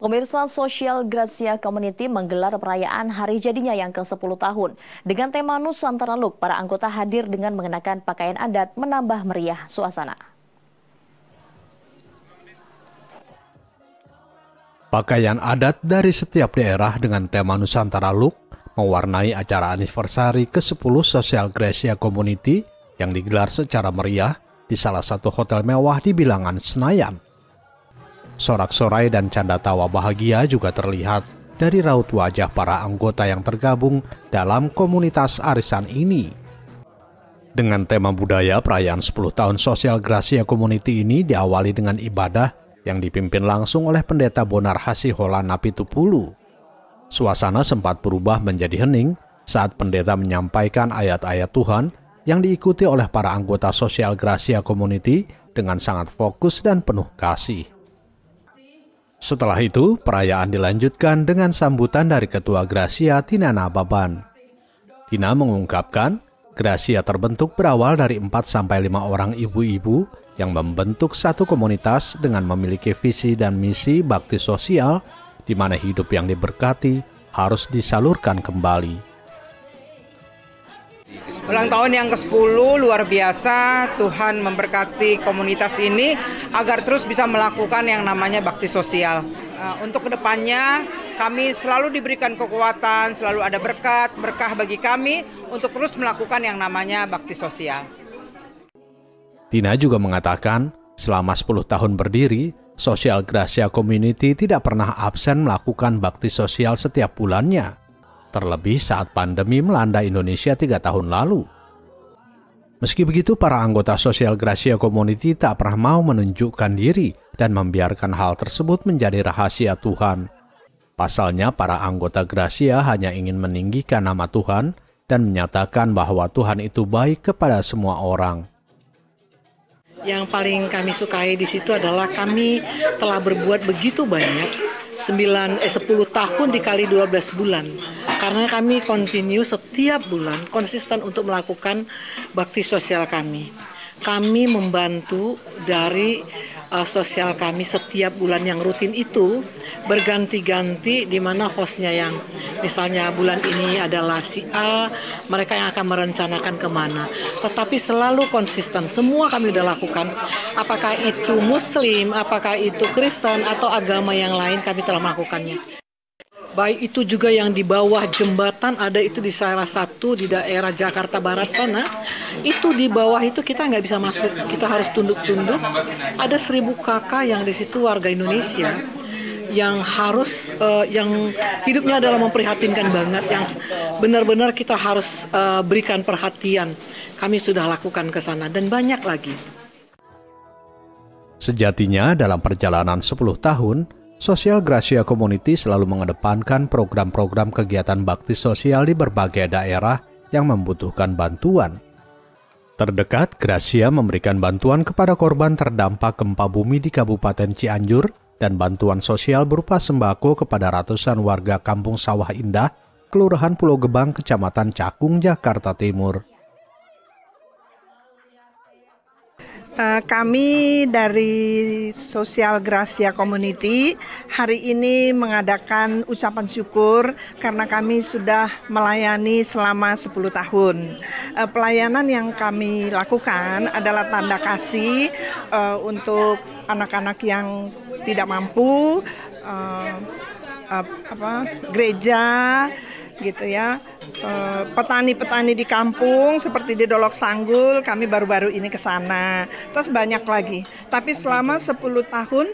Pemirsa Social Gracia Community menggelar perayaan hari jadinya yang ke-10 tahun. Dengan tema Nusantara Look, para anggota hadir dengan mengenakan pakaian adat menambah meriah suasana. Pakaian adat dari setiap daerah dengan tema Nusantara Look mewarnai acara anniversary ke-10 Sosial Gracia Community yang digelar secara meriah di salah satu hotel mewah di bilangan Senayan. Sorak-sorai dan canda tawa bahagia juga terlihat dari raut wajah para anggota yang tergabung dalam komunitas arisan ini. Dengan tema budaya perayaan 10 tahun Sosial Gracia Community ini diawali dengan ibadah yang dipimpin langsung oleh pendeta Bonar Hasihola Napitupulu. Suasana sempat berubah menjadi hening saat pendeta menyampaikan ayat-ayat Tuhan yang diikuti oleh para anggota Sosial Gracia Community dengan sangat fokus dan penuh kasih. Setelah itu, perayaan dilanjutkan dengan sambutan dari Ketua Gracia Tina Nababan. Tina mengungkapkan, Gracia terbentuk berawal dari 4-5 orang ibu-ibu yang membentuk satu komunitas dengan memiliki visi dan misi bakti sosial di mana hidup yang diberkati harus disalurkan kembali. Ulang tahun yang ke-10 luar biasa Tuhan memberkati komunitas ini agar terus bisa melakukan yang namanya bakti sosial. Eh, untuk kedepannya kami selalu diberikan kekuatan, selalu ada berkat, berkah bagi kami untuk terus melakukan yang namanya bakti sosial. Tina juga mengatakan, selama 10 tahun berdiri, Social Gracia Community tidak pernah absen melakukan bakti sosial setiap bulannya terlebih saat pandemi melanda Indonesia tiga tahun lalu. Meski begitu, para anggota sosial Gracia Community tak pernah mau menunjukkan diri dan membiarkan hal tersebut menjadi rahasia Tuhan. Pasalnya, para anggota Gracia hanya ingin meninggikan nama Tuhan dan menyatakan bahwa Tuhan itu baik kepada semua orang. Yang paling kami sukai di situ adalah kami telah berbuat begitu banyak 9 eh 10 tahun dikali 12 bulan karena kami continue setiap bulan konsisten untuk melakukan bakti sosial kami. Kami membantu dari uh, sosial kami setiap bulan yang rutin itu berganti-ganti di mana hostnya yang misalnya bulan ini adalah si A, mereka yang akan merencanakan kemana. Tetapi selalu konsisten, semua kami sudah lakukan. Apakah itu Muslim, apakah itu Kristen, atau agama yang lain kami telah melakukannya. Baik itu juga yang di bawah jembatan ada itu di salah satu di daerah Jakarta Barat sana. Itu di bawah itu kita nggak bisa masuk, kita harus tunduk-tunduk. Ada seribu kakak yang di situ warga Indonesia yang harus uh, yang hidupnya adalah memprihatinkan banget yang benar-benar kita harus uh, berikan perhatian. Kami sudah lakukan ke sana dan banyak lagi. Sejatinya dalam perjalanan 10 tahun, Sosial Gracia Community selalu mengedepankan program-program kegiatan bakti sosial di berbagai daerah yang membutuhkan bantuan. Terdekat, Gracia memberikan bantuan kepada korban terdampak gempa bumi di Kabupaten Cianjur dan bantuan sosial berupa sembako kepada ratusan warga Kampung Sawah Indah, Kelurahan Pulau Gebang, Kecamatan Cakung, Jakarta Timur. Eh, kami dari Sosial Gracia Community hari ini mengadakan ucapan syukur karena kami sudah melayani selama 10 tahun. Eh, pelayanan yang kami lakukan adalah tanda kasih eh, untuk anak-anak yang tidak mampu, gereja, gitu ya. Eh, petani-petani di kampung seperti di Dolok Sanggul kami baru-baru ini ke sana. Terus banyak lagi. Tapi selama 10 tahun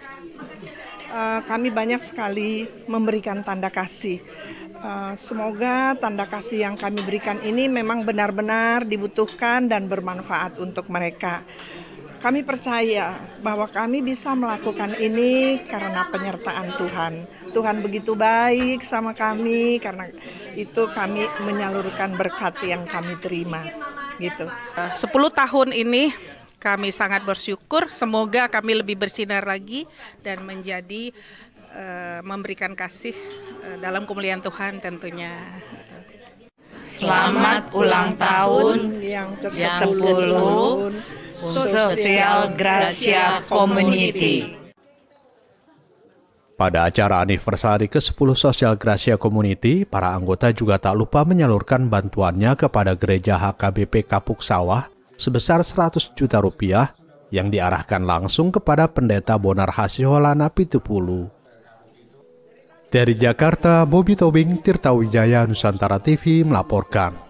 eh, kami banyak sekali memberikan tanda kasih. Eh, semoga tanda kasih yang kami berikan ini memang benar-benar dibutuhkan dan bermanfaat untuk mereka. Kami percaya bahwa kami bisa melakukan ini karena penyertaan Tuhan. Tuhan begitu baik sama kami karena itu kami menyalurkan berkat yang kami terima. Gitu. 10 tahun ini kami sangat bersyukur. Semoga kami lebih bersinar lagi dan menjadi uh, memberikan kasih uh, dalam kemuliaan Tuhan tentunya. Selamat ulang tahun yang ke-10 Social Gracia Community. Pada acara anniversary ke-10 Social Gracia Community, para anggota juga tak lupa menyalurkan bantuannya kepada gereja HKBP Kapuk Sawah sebesar 100 juta rupiah yang diarahkan langsung kepada pendeta Bonar Hasiholana Pitupulu. Dari Jakarta, Bobby Tobing, Tirta Wijaya, Nusantara TV melaporkan.